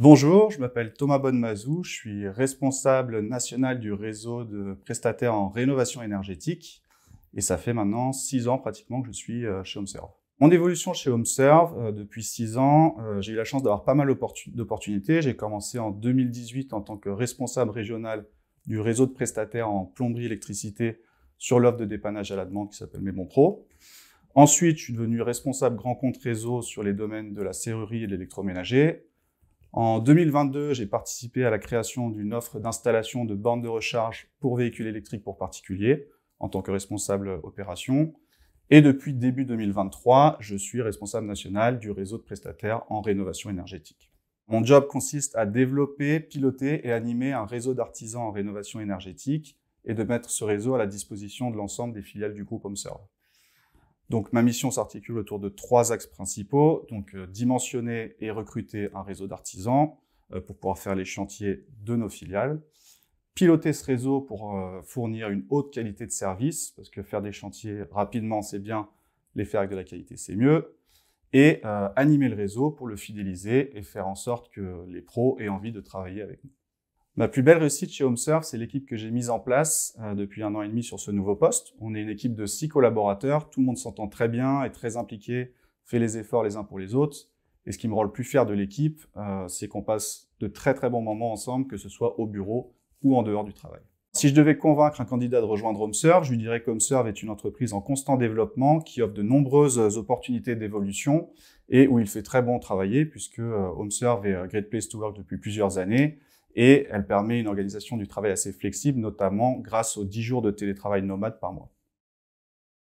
Bonjour, je m'appelle Thomas Bonnemazou, je suis responsable national du réseau de prestataires en rénovation énergétique et ça fait maintenant six ans pratiquement que je suis euh, chez HomeServe. Mon évolution chez HomeServe, euh, depuis six ans, euh, j'ai eu la chance d'avoir pas mal d'opportunités. J'ai commencé en 2018 en tant que responsable régional du réseau de prestataires en plomberie électricité sur l'offre de dépannage à la demande qui s'appelle Mes Pro. Ensuite, je suis devenu responsable grand compte réseau sur les domaines de la serrurerie et de l'électroménager. En 2022, j'ai participé à la création d'une offre d'installation de bornes de recharge pour véhicules électriques pour particuliers en tant que responsable opération. Et depuis début 2023, je suis responsable national du réseau de prestataires en rénovation énergétique. Mon job consiste à développer, piloter et animer un réseau d'artisans en rénovation énergétique et de mettre ce réseau à la disposition de l'ensemble des filiales du groupe HomeServe. Donc ma mission s'articule autour de trois axes principaux, donc euh, dimensionner et recruter un réseau d'artisans euh, pour pouvoir faire les chantiers de nos filiales, piloter ce réseau pour euh, fournir une haute qualité de service, parce que faire des chantiers rapidement c'est bien, les faire avec de la qualité c'est mieux, et animer le réseau pour le fidéliser et faire en sorte que les pros aient envie de travailler avec nous. Ma plus belle réussite chez HomeServe, c'est l'équipe que j'ai mise en place euh, depuis un an et demi sur ce nouveau poste. On est une équipe de six collaborateurs, tout le monde s'entend très bien, est très impliqué, fait les efforts les uns pour les autres. Et ce qui me rend le plus fier de l'équipe, euh, c'est qu'on passe de très très bons moments ensemble, que ce soit au bureau ou en dehors du travail. Si je devais convaincre un candidat de rejoindre HomeServe, je lui dirais que HomeServe est une entreprise en constant développement qui offre de nombreuses euh, opportunités d'évolution et où il fait très bon travailler puisque HomeServe est un Great Place to Work depuis plusieurs années et elle permet une organisation du travail assez flexible, notamment grâce aux 10 jours de télétravail nomade par mois.